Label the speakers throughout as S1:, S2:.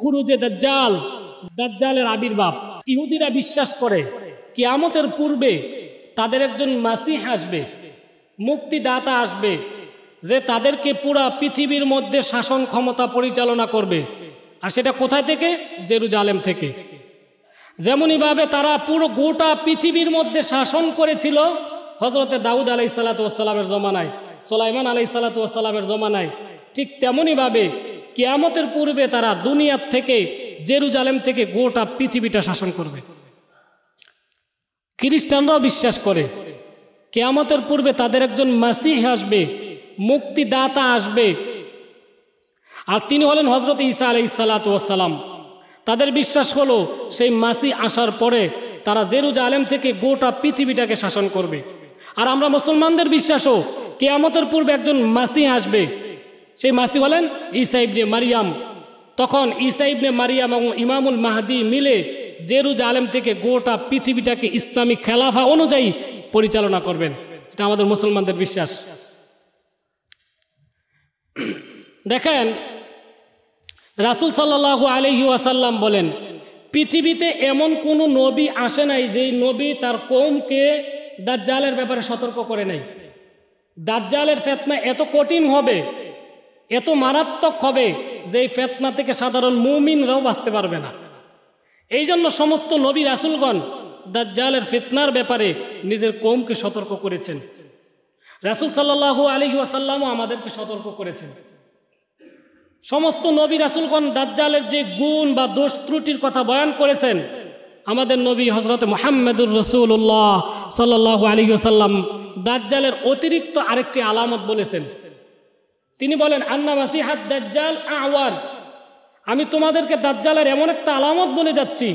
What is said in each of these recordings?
S1: খুরুজে দাজ্জাল দাজ্জালের আবির্ভাব ইহুদিরা বিশ্বাস করে কিয়ামতের পূর্বে তাদের একজন মাসিহ আসবে মুক্তিদাতা আসবে যে তাদেরকে পুরা পৃথিবীর মধ্যে শাসন ক্ষমতা পরিচালনা করবে আর সেটা কোথায় থেকে জেরুজালেম থেকে যেমনইভাবে তারা পুরো গোটা পৃথিবীর মধ্যে শাসন করেছিল হজরতে দাউদ আলাই সালাতামের জমানায় সোলাইমান আলাই জমানায় ঠিক তেমনইভাবে কেয়ামতের পূর্বে তারা দুনিয়ার থেকে জেরুজালেম থেকে গোটা পৃথিবীটা শাসন করবে খ্রিস্টানরাও বিশ্বাস করে কেয়ামতের পূর্বে তাদের একজন মাসিহ আসবে মুক্তিদাতা আসবে আর তিনি হলেন হজরত ইসা আলাই সালাতাম তাদের বিশ্বাস হলো সেই মাসি আসার পরে তারা জেরুজালেম থেকে গোটা পৃথিবীটাকে শাসন করবে আর আমরা মুসলমানদের বিশ্বাসও কেয়ামতের পূর্বে একজন মাসি আসবে সেই মাসি হলেন ঈসা ইবনে মারিয়াম তখন ঈসা ইবনে মারিয়াম এবং ইমামুল মাহাদি মিলে আলেম থেকে গোটা পৃথিবীটাকে ইসলামী খেলাফা অনুযায়ী পরিচালনা করবেন এটা আমাদের মুসলমানদের বিশ্বাস দেখেন রাসুল সাল্লাহ আলহি আসাল্লাম বলেন পৃথিবীতে এমন কোনো নবী আসে নাই যেই নবী তার কৌমকে দাজ্জালের ব্যাপারে সতর্ক করে নাই দাজ্জালের ফেতনা এত কঠিন হবে এত মারাত্মক হবে যে এই ফেতনা থেকে সাধারণ মুমিনরাও বাঁচতে পারবে না এই জন্য সমস্ত নবী রাসুলগণ দাজ্জালের ফিতনার ব্যাপারে নিজের কোমকে সতর্ক করেছেন রাসুল সাল্লাহু আলী আসাল্লামও আমাদেরকে সতর্ক করেছেন সমস্ত নবী রাসুলগণ দাজ্জালের যে গুণ বা দোষ ত্রুটির কথা বয়ান করেছেন আমাদের নবী হজরত মোহাম্মদুর রসুল্লাহ সাল্লাহ আলী আসাল্লাম দাজ্জালের অতিরিক্ত আরেকটি আলামত বলেছেন তিনি বলেন আন্না মাসিহাত দাজ্জাল আওয়ার আমি তোমাদেরকে দাজ্জালের এমন একটা আলামত বলে যাচ্ছি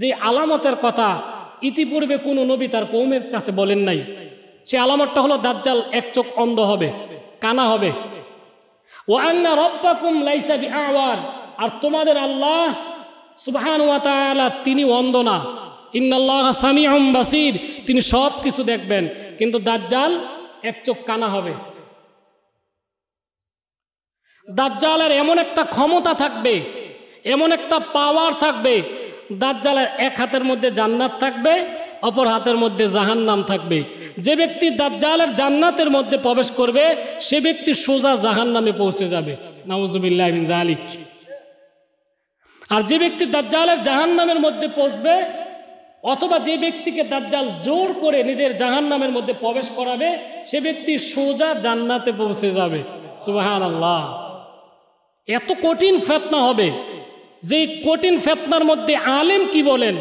S1: যে আলামতের কথা ইতিপূর্বে কোনো নবী তার কৌমের কাছে বলেন নাই সে আলামতটা হলো দাজ্জাল এক চোখ অন্ধ হবে কানা হবে ও আন্না রব্বাকুম লাইসাবি আওয়ার আর তোমাদের আল্লাহ সুবাহান তিনি অন্ধ না ইন্নাল্লাহ সামি বাসির তিনি সব কিছু দেখবেন কিন্তু দাজ্জাল এক চোখ কানা হবে দাজ্জালের এমন একটা ক্ষমতা থাকবে এমন একটা পাওয়ার থাকবে দাজ্জালের এক হাতের মধ্যে জান্নাত থাকবে অপর হাতের মধ্যে জাহান্নাম থাকবে যে ব্যক্তি দাজ্জালের জান্নাতের মধ্যে প্রবেশ করবে সে ব্যক্তি সোজা জাহান্নামে পৌঁছে যাবে নাউজুবিল্লাহ আর যে ব্যক্তি দাজ্জালের জাহান্নামের মধ্যে পৌঁছবে অথবা যে ব্যক্তিকে দাজ্জাল জোর করে নিজের জাহান্নামের মধ্যে প্রবেশ করাবে সে ব্যক্তি সোজা জান্নাতে পৌঁছে যাবে সুবাহ আল্লাহ এত কঠিন ফেতনা হবে যে কঠিন ফেতনার মধ্যে আলেম কি বলেন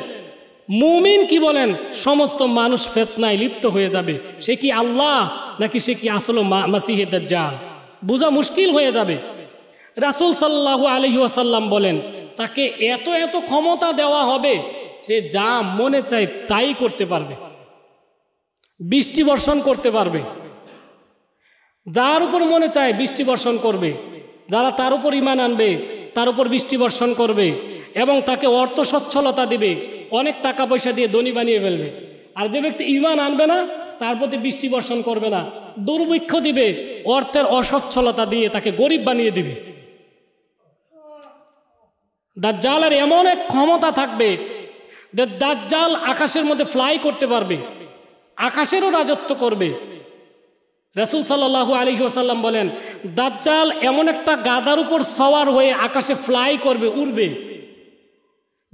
S1: মুমিন কি বলেন সমস্ত মানুষ ফেতনায় লিপ্ত হয়ে যাবে সে কি আল্লাহ নাকি সে কি আসলে মাসিহেদের যা বোঝা মুশকিল হয়ে যাবে রাসুল সাল্লাহু আলহি আসাল্লাম বলেন তাকে এত এত ক্ষমতা দেওয়া হবে সে যা মনে চায় তাই করতে পারবে বৃষ্টি বর্ষণ করতে পারবে যার উপর মনে চায় বৃষ্টি বর্ষণ করবে যারা তার উপর ইমান আনবে তার উপর বৃষ্টি বর্ষণ করবে এবং তাকে অর্থ সচ্ছলতা দেবে অনেক টাকা পয়সা দিয়ে ধনী বানিয়ে ফেলবে আর যে ব্যক্তি ইমান আনবে না তার প্রতি বৃষ্টি বর্ষণ করবে না দুর্ভিক্ষ দিবে অর্থের অসচ্ছলতা দিয়ে তাকে গরিব বানিয়ে দিবে দাজ্জালের এমন এক ক্ষমতা থাকবে যে দাজ্জাল আকাশের মধ্যে ফ্লাই করতে পারবে আকাশেরও রাজত্ব করবে রাসুল সাল্লাহু আলহি ওসাল্লাম বলেন দাজ্জাল এমন একটা গাদার উপর সওয়ার হয়ে আকাশে ফ্লাই করবে উড়বে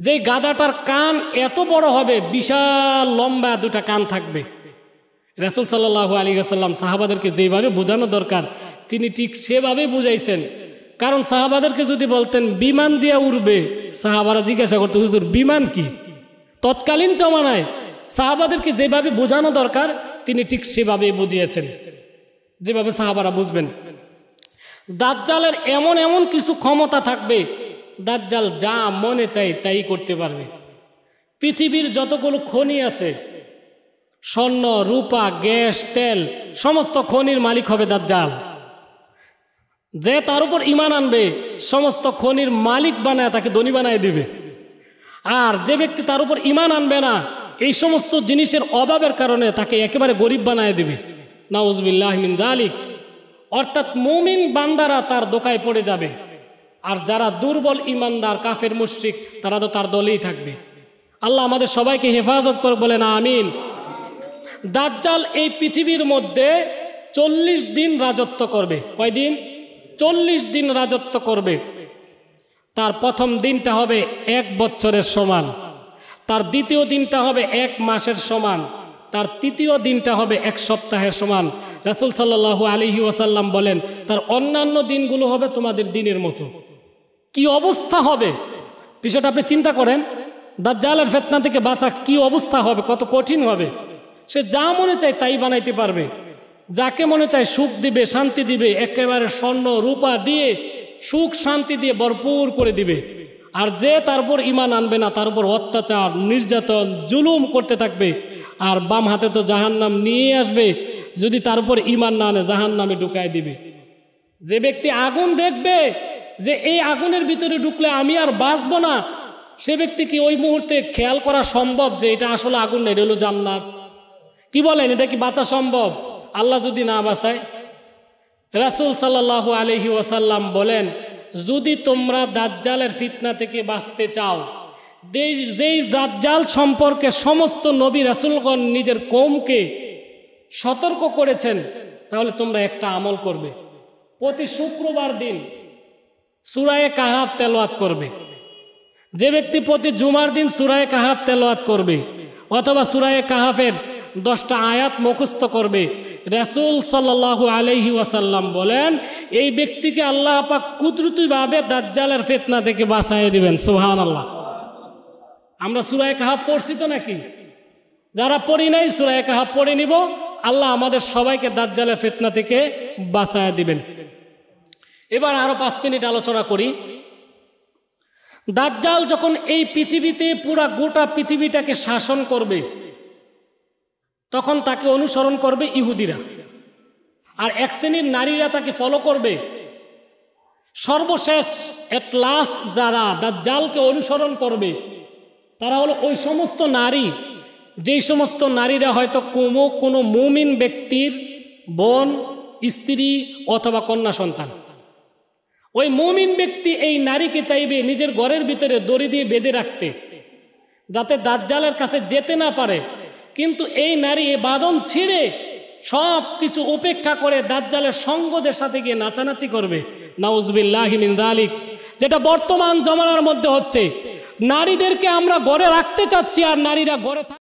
S1: যে গাদাটার কান এত বড় হবে বিশাল লম্বা দুটা কান থাকবে রাসুল সাল্লাহু আলী আসাল্লাম সাহাবাদেরকে যেভাবে বোঝানো দরকার তিনি ঠিক সেভাবেই বুঝাইছেন কারণ সাহাবাদেরকে যদি বলতেন বিমান দিয়ে উড়বে সাহাবারা জিজ্ঞাসা করতে হুজুর বিমান কি তৎকালীন জমানায় সাহাবাদেরকে যেভাবে বোঝানো দরকার তিনি ঠিক সেভাবেই বুঝিয়েছেন যেভাবে সাহাবারা বুঝবেন দাজ্জালের এমন এমন কিছু ক্ষমতা থাকবে দাজ্জাল যা মনে চাই তাই করতে পারবে পৃথিবীর যতগুলো খনি আছে স্বর্ণ রূপা গ্যাস তেল সমস্ত খনির মালিক হবে দাজ্জাল যে তার উপর ইমান আনবে সমস্ত খনির মালিক বানায় তাকে ধনী বানায় দিবে আর যে ব্যক্তি তার উপর ইমান আনবে না এই সমস্ত জিনিসের অভাবের কারণে তাকে একেবারে গরিব বানায় দিবে নাউজবিল্লাহমিন অর্থাৎ মুমিন বান্দারা তার দোকায় পড়ে যাবে আর যারা দুর্বল ইমানদার কাফের মুশ্রিক তারা তো তার দলেই থাকবে আল্লাহ আমাদের সবাইকে হেফাজত করে বলেন আমিন দাজ্জাল এই পৃথিবীর মধ্যে চল্লিশ দিন রাজত্ব করবে কয়দিন চল্লিশ দিন রাজত্ব করবে তার প্রথম দিনটা হবে এক বছরের সমান তার দ্বিতীয় দিনটা হবে এক মাসের সমান তার তৃতীয় দিনটা হবে এক সপ্তাহের সমান রাসুল সাল্লাহ আলিহি ওয়াসাল্লাম বলেন তার অন্যান্য দিনগুলো হবে তোমাদের দিনের মতো কি অবস্থা হবে বিষয়টা আপনি চিন্তা করেন দাজ্জালের ফেতনা থেকে বাঁচা কি অবস্থা হবে কত কঠিন হবে সে যা মনে চায় তাই বানাইতে পারবে যাকে মনে চায় সুখ দিবে শান্তি দিবে একেবারে স্বর্ণ রূপা দিয়ে সুখ শান্তি দিয়ে ভরপুর করে দিবে আর যে তারপর ইমান আনবে না তার উপর অত্যাচার নির্যাতন জুলুম করতে থাকবে আর বাম হাতে তো জাহান্নাম নিয়ে আসবে যদি তার উপর ইমান না আনে জাহান্নামে ঢুকায় দিবে যে ব্যক্তি আগুন দেখবে যে এই আগুনের ভিতরে ঢুকলে আমি আর বাঁচব না সে ব্যক্তি কি ওই মুহূর্তে খেয়াল করা সম্ভব যে এটা আসলে আগুন নেই রেল জান্নাত কি বলেন এটা কি বাঁচা সম্ভব আল্লাহ যদি না বাঁচায় রাসুল সাল্লাহ আলহি ওয়াসাল্লাম বলেন যদি তোমরা দাজ্জালের ফিতনা থেকে বাঁচতে চাও যেই দাজ্জাল সম্পর্কে সমস্ত নবী রাসুলগণ নিজের কোমকে সতর্ক করেছেন তাহলে তোমরা একটা আমল করবে প্রতি শুক্রবার দিন সুরায়ে কাহাফ তেলোয়াত করবে যে ব্যক্তি প্রতি জুমার দিন সুরায় কাহাফ তেলোয়াত করবে অথবা সুরায় কাহাফের দশটা আয়াত মুখস্থ করবে রাসুল সাল্লাহ আলহি ওয়াসাল্লাম বলেন এই ব্যক্তিকে আল্লাহ আপা কুদরতিভাবে দাজ্জালের ফেতনা থেকে বাসায় দিবেন সুহান আল্লাহ আমরা সুরায় কাহাব পড়ছি তো নাকি যারা পড়ি নাই সুরায় কাহাব পড়ে নিব আল্লাহ আমাদের সবাইকে দাজ্জালে ফেতনা থেকে বাঁচায় দিবেন এবার আরও পাঁচ মিনিট আলোচনা করি দাজ্জাল যখন এই পৃথিবীতে পুরা গোটা পৃথিবীটাকে শাসন করবে তখন তাকে অনুসরণ করবে ইহুদিরা আর এক শ্রেণীর নারীরা তাকে ফলো করবে সর্বশেষ এট লাস্ট যারা দাজ্জালকে অনুসরণ করবে তারা হলো ওই সমস্ত নারী যেই সমস্ত নারীরা হয়তো কোনো কোনো মুমিন ব্যক্তির বোন স্ত্রী অথবা কন্যা সন্তান ওই মুমিন ব্যক্তি এই নারীকে চাইবে নিজের ঘরের ভিতরে দড়ি দিয়ে বেঁধে রাখতে যাতে দাজ্জালের কাছে যেতে না পারে কিন্তু এই নারী এ বাদন ছিঁড়ে সব কিছু উপেক্ষা করে দাজ্জালের সঙ্গদের সাথে গিয়ে নাচানাচি করবে নাউজবিল্লাহ মিনজালিক যেটা বর্তমান জমানার মধ্যে হচ্ছে নারীদেরকে আমরা গড়ে রাখতে চাচ্ছি আর নারীরা গড়ে